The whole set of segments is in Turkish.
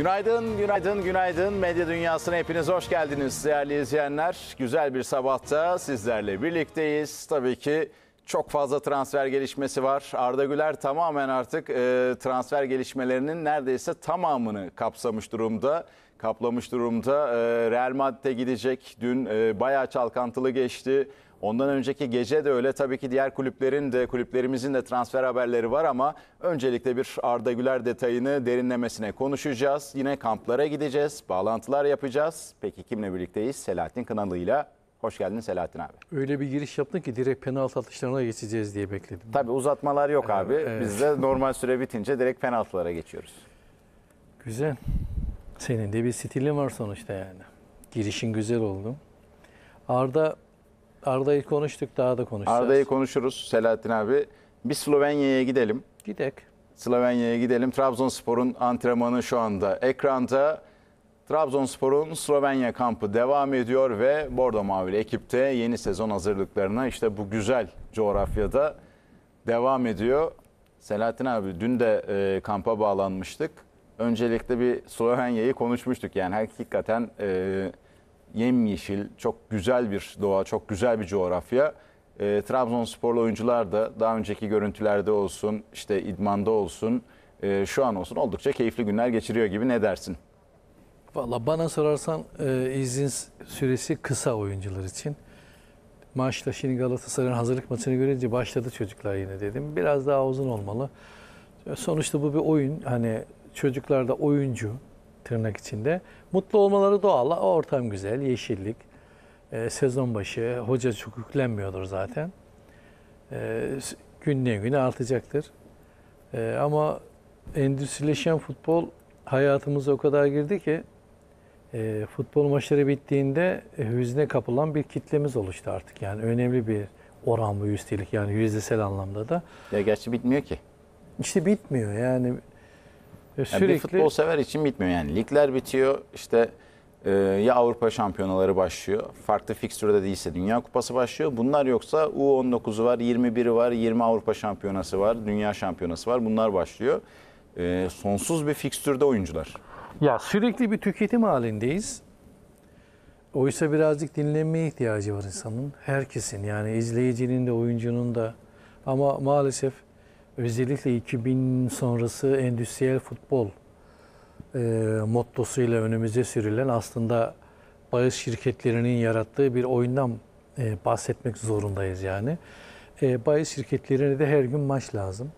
Günaydın, günaydın, günaydın. Medya dünyasına hepiniz hoş geldiniz değerli izleyenler. Güzel bir sabahta sizlerle birlikteyiz. Tabii ki çok fazla transfer gelişmesi var. Arda Güler tamamen artık e, transfer gelişmelerinin neredeyse tamamını kapsamış durumda. Kaplamış durumda. E, Real Madrid'e gidecek. Dün e, bayağı çalkantılı geçti. Ondan önceki gece de öyle. Tabii ki diğer kulüplerin de kulüplerimizin de transfer haberleri var ama öncelikle bir Arda Güler detayını derinlemesine konuşacağız. Yine kamplara gideceğiz, bağlantılar yapacağız. Peki kimle birlikteyiz? Selahattin Kınalı ile Hoş geldin Selahattin abi. Öyle bir giriş yaptın ki direkt penaltı atışlarına geçeceğiz diye bekledim. Tabii uzatmalar yok abi. Evet. Biz de normal süre bitince direkt penaltılara geçiyoruz. Güzel. Senin de bir stilin var sonuçta yani. Girişin güzel oldu. Arda Arda'yı konuştuk daha da konuşacağız. Arda'yı konuşuruz Selahattin abi. Bir Slovenya'ya gidelim. Gidek. Slovenya'ya gidelim. Trabzonspor'un antrenmanı şu anda ekranda. Trabzonspor'un Slovenya kampı devam ediyor ve Bordo Mavili ekipte yeni sezon hazırlıklarına işte bu güzel coğrafyada devam ediyor. Selahattin abi dün de e, kampa bağlanmıştık. Öncelikle bir Slovenya'yı konuşmuştuk. Yani hakikaten e, yemyeşil, çok güzel bir doğa, çok güzel bir coğrafya. E, Trabzonsporlu oyuncular da daha önceki görüntülerde olsun, işte idmanda olsun, e, şu an olsun oldukça keyifli günler geçiriyor gibi ne dersin? Valla bana sorarsan e, izin süresi kısa oyuncular için. Maçta şimdi Galatasaray'ın hazırlık maçını görünce başladı çocuklar yine dedim. Biraz daha uzun olmalı. Sonuçta bu bir oyun. Hani çocuklar da oyuncu tırnak içinde. Mutlu olmaları doğal. Ortam güzel, yeşillik. E, sezon başı hoca çok yüklenmiyordur zaten. E, ee, günle güne artacaktır. E, ama endüstrileşen futbol hayatımıza o kadar girdi ki e, futbol maçları bittiğinde e, hüzne kapılan bir kitlemiz oluştu artık. Yani önemli bir oran bu üstelik yani yüzdesel anlamda da. Ya gerçi bitmiyor ki. İşte bitmiyor yani Sürekli... Yani bir futbol sever için bitmiyor yani. Ligler bitiyor işte e, ya Avrupa şampiyonaları başlıyor. Farklı fikstürde değilse Dünya Kupası başlıyor. Bunlar yoksa U19'u var, 21'i var, 20 Avrupa şampiyonası var, Dünya şampiyonası var. Bunlar başlıyor. E, sonsuz bir fikstürde oyuncular. Ya sürekli bir tüketim halindeyiz. Oysa birazcık dinlenmeye ihtiyacı var insanın. Herkesin yani izleyicinin de oyuncunun da. Ama maalesef özellikle 2000 sonrası endüstriyel futbol e, mottosuyla önümüze sürülen aslında bağış şirketlerinin yarattığı bir oyundan e, bahsetmek zorundayız yani. E, bağış şirketlerine de her gün maç lazım.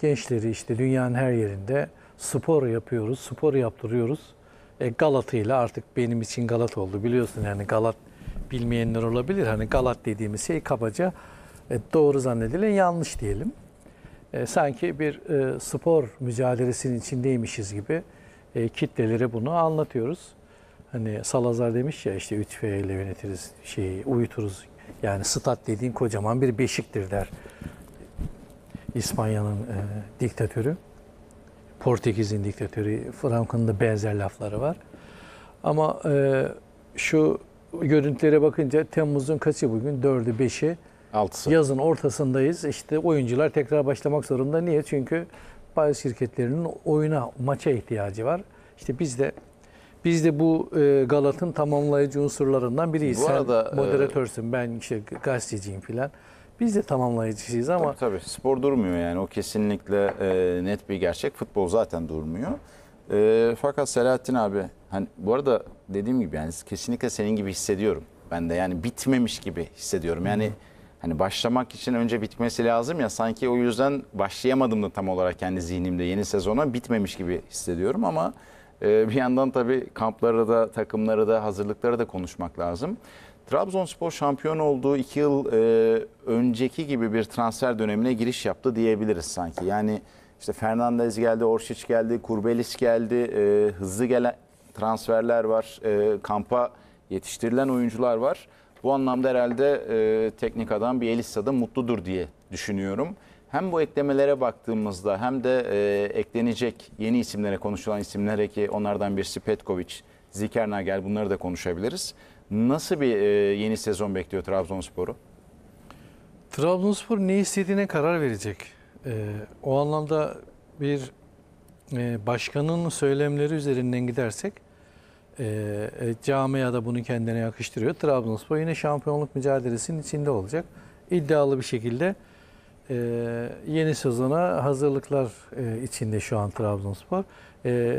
Gençleri işte dünyanın her yerinde spor yapıyoruz, spor yaptırıyoruz. E, Galata ile artık benim için Galata oldu biliyorsun yani Galat bilmeyenler olabilir. Hani Galat dediğimiz şey kabaca e, doğru zannedilen yanlış diyelim e, sanki bir e, spor mücadelesinin içindeymişiz gibi e, kitlelere bunu anlatıyoruz. Hani Salazar demiş ya işte ütfeyle yönetiriz, şeyi uyuturuz. Yani stat dediğin kocaman bir beşiktir der. İspanya'nın e, diktatörü. Portekiz'in diktatörü Franco'nun da benzer lafları var. Ama e, şu görüntülere bakınca Temmuz'un kaçı bugün? 4'ü 5'i Altısı. Yazın ortasındayız. İşte oyuncular tekrar başlamak zorunda. Niye? Çünkü bazı şirketlerinin oyuna, maça ihtiyacı var. İşte biz de biz de bu e, Galat'ın tamamlayıcı unsurlarından biriyiz. Bu arada, Sen moderatörsün, e, ben işte gazeteciyim filan. Biz de tamamlayıcısıyız ama... Tabii tabii spor durmuyor yani o kesinlikle e, net bir gerçek. Futbol zaten durmuyor. E, fakat Selahattin abi hani bu arada dediğim gibi yani kesinlikle senin gibi hissediyorum. Ben de yani bitmemiş gibi hissediyorum. Yani... Hı Hani başlamak için önce bitmesi lazım ya sanki o yüzden başlayamadım da tam olarak kendi zihnimde yeni sezona bitmemiş gibi hissediyorum ama e, bir yandan tabii kampları da takımları da hazırlıkları da konuşmak lazım. Trabzonspor şampiyon olduğu iki yıl e, önceki gibi bir transfer dönemine giriş yaptı diyebiliriz sanki. Yani işte Fernandez geldi, Orşic geldi, Kurbelis geldi, e, hızlı gelen transferler var, e, kampa yetiştirilen oyuncular var. Bu anlamda herhalde e, teknik adam Bielitsa da mutludur diye düşünüyorum. Hem bu eklemelere baktığımızda hem de e, eklenecek yeni isimlere konuşulan isimlere ki onlardan birisi Petkovic, Nagel, bunları da konuşabiliriz. Nasıl bir e, yeni sezon bekliyor Trabzonspor'u? Trabzonspor ne istediğine karar verecek. E, o anlamda bir e, başkanın söylemleri üzerinden gidersek ee, e, camia da bunu kendine yakıştırıyor. Trabzonspor yine şampiyonluk mücadelesinin içinde olacak. İddialı bir şekilde e, yeni sezona hazırlıklar e, içinde şu an Trabzonspor. E,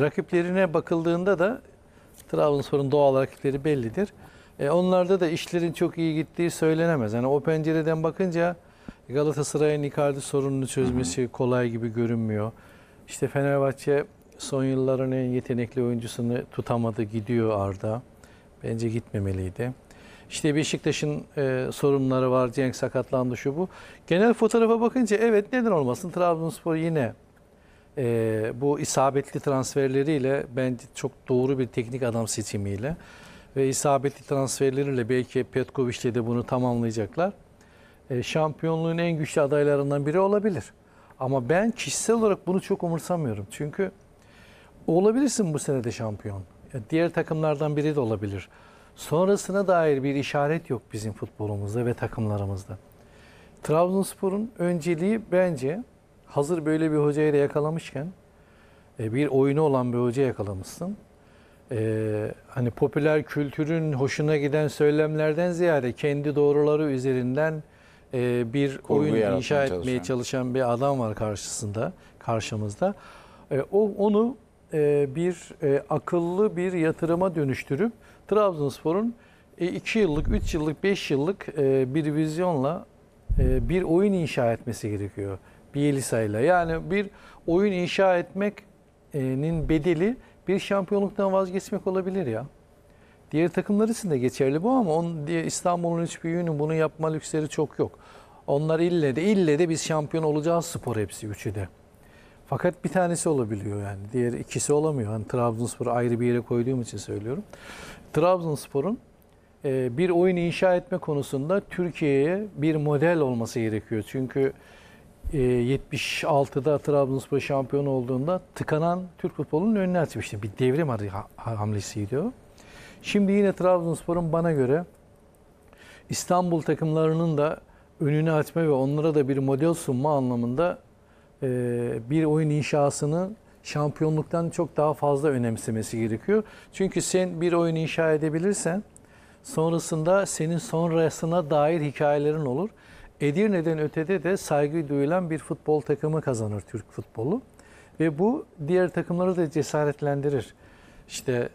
rakiplerine bakıldığında da Trabzonspor'un doğal rakipleri bellidir. E, onlarda da işlerin çok iyi gittiği söylenemez. Yani o pencereden bakınca Galatasaray'ın Icardi sorununu çözmesi kolay gibi görünmüyor. İşte Fenerbahçe son yılların en yetenekli oyuncusunu tutamadı gidiyor Arda. Bence gitmemeliydi. İşte Beşiktaş'ın e, sorunları var. Cenk sakatlandı şu bu. Genel fotoğrafa bakınca evet neden olmasın Trabzonspor yine e, bu isabetli transferleriyle bence çok doğru bir teknik adam seçimiyle ve isabetli transferleriyle belki Petkovic'le de bunu tamamlayacaklar. E, şampiyonluğun en güçlü adaylarından biri olabilir. Ama ben kişisel olarak bunu çok umursamıyorum. Çünkü olabilirsin bu sene de şampiyon. diğer takımlardan biri de olabilir. Sonrasına dair bir işaret yok bizim futbolumuzda ve takımlarımızda. Trabzonspor'un önceliği bence hazır böyle bir hocayı da yakalamışken e, bir oyunu olan bir hoca yakalamışsın. Ee, hani popüler kültürün hoşuna giden söylemlerden ziyade kendi doğruları üzerinden e, bir Kurgu oyun inşa etmeye çalışan. bir adam var karşısında, karşımızda. E, o onu e, bir e, akıllı bir yatırıma dönüştürüp Trabzonspor'un 2 e, yıllık, 3 yıllık, 5 yıllık bir vizyonla bir oyun inşa etmesi gerekiyor Bielisa'yla. Yani bir oyun inşa etmenin bedeli bir şampiyonluktan vazgeçmek olabilir ya. Diğer takımlar için de geçerli bu ama on, İstanbul'un hiçbir büyüğünün bunu yapma lüksleri çok yok. Onlar ille de ille de biz şampiyon olacağız spor hepsi üçü de. Fakat bir tanesi olabiliyor yani. Diğer ikisi olamıyor. Hani Trabzonspor'u ayrı bir yere koyduğum için söylüyorum. Trabzonspor'un e, bir oyun inşa etme konusunda Türkiye'ye bir model olması gerekiyor. Çünkü e, 76'da Trabzonspor şampiyon olduğunda tıkanan Türk futbolunun önüne açmıştı. Bir devrim hamlesiydi o. Şimdi yine Trabzonspor'un bana göre İstanbul takımlarının da önünü açma ve onlara da bir model sunma anlamında ee, bir oyun inşasını şampiyonluktan çok daha fazla önemsemesi gerekiyor. Çünkü sen bir oyun inşa edebilirsen sonrasında senin sonrasına dair hikayelerin olur. Edirne'den ötede de saygı duyulan bir futbol takımı kazanır Türk futbolu. Ve bu diğer takımları da cesaretlendirir. İşte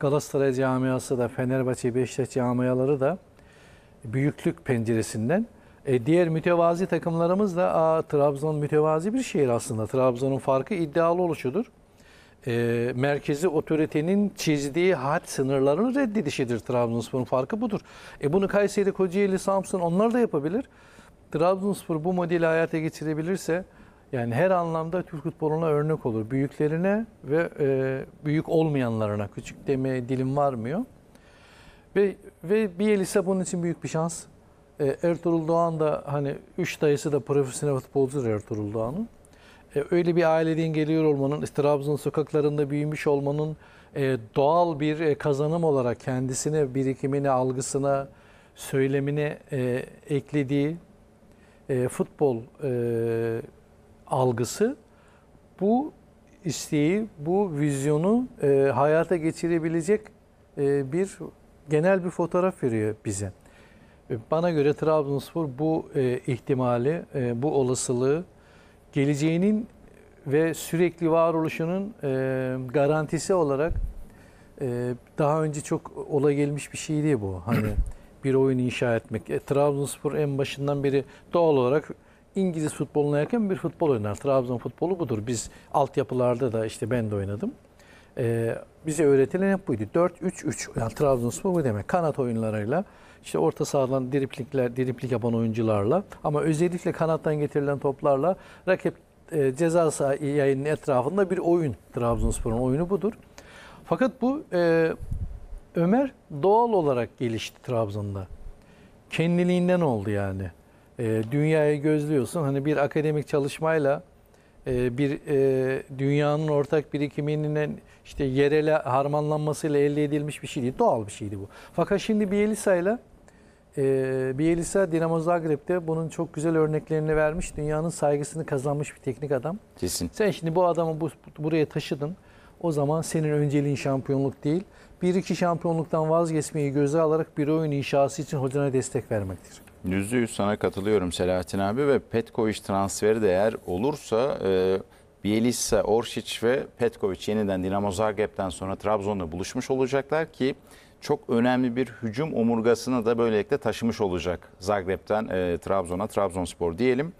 Galatasaray camiası da Fenerbahçe, Beşiktaş camiaları da büyüklük penceresinden e, diğer mütevazi takımlarımız da aa, Trabzon mütevazi bir şehir aslında. Trabzon'un farkı iddialı oluşudur. E, merkezi otoritenin çizdiği had sınırlarını reddedişidir Trabzonspor'un farkı budur. E, bunu Kayseri, Kocaeli, Samsun onlar da yapabilir. Trabzonspor bu modeli hayata geçirebilirse yani her anlamda Türk futboluna örnek olur. Büyüklerine ve e, büyük olmayanlarına küçük deme dilim varmıyor. Ve ve Bielisa bunun için büyük bir şans. E, Ertuğrul Doğan da hani üç dayısı da profesyonel futbolcu Ertuğrul Doğan'ın. E, öyle bir aileden geliyor olmanın, Trabzon sokaklarında büyümüş olmanın e, doğal bir e, kazanım olarak kendisine, birikimine, algısına, söylemine e, eklediği e, futbol e, algısı bu isteği, bu vizyonu e, hayata geçirebilecek e, bir genel bir fotoğraf veriyor bize. E, bana göre Trabzonspor bu e, ihtimali, e, bu olasılığı geleceğinin ve sürekli varoluşunun e, garantisi olarak e, daha önce çok ola gelmiş bir şey değil bu. Hani bir oyun inşa etmek. E, Trabzonspor en başından beri doğal olarak İngiliz futboluna yakın bir futbol oynar. Trabzon futbolu budur. Biz altyapılarda da işte ben de oynadım. E, bize öğretilen hep buydu. 4-3-3 yani Trabzonspor bu demek. Kanat oyunlarıyla işte orta sahadan driplingler, dripling yapan oyuncularla ama özellikle kanattan getirilen toplarla rakip e, ceza saha etrafında bir oyun. Trabzonspor'un oyunu budur. Fakat bu e, Ömer doğal olarak gelişti Trabzon'da. Kendiliğinden oldu yani. E, dünyayı gözlüyorsun. Hani bir akademik çalışmayla e, bir e, dünyanın ortak birikiminin işte yerele harmanlanmasıyla elde edilmiş bir şeydi, Doğal bir şeydi bu. Fakat şimdi Bielitsa'yla ile ee, Bielisa Dinamo Zagreb'de bunun çok güzel örneklerini vermiş. Dünyanın saygısını kazanmış bir teknik adam. Kesin. Sen şimdi bu adamı bu, buraya taşıdın. O zaman senin önceliğin şampiyonluk değil. Bir iki şampiyonluktan vazgeçmeyi göze alarak bir oyun inşası için hocana destek vermektir. Yüzde yüz sana katılıyorum Selahattin abi ve Petkovic transferi de eğer olursa e, Bielitsa, Orsic ve Petkovic yeniden Dinamo Zagreb'den sonra Trabzon'da buluşmuş olacaklar ki çok önemli bir hücum omurgasını da böylelikle taşımış olacak Zagreb'ten e, Trabzon'a, Trabzonspor diyelim.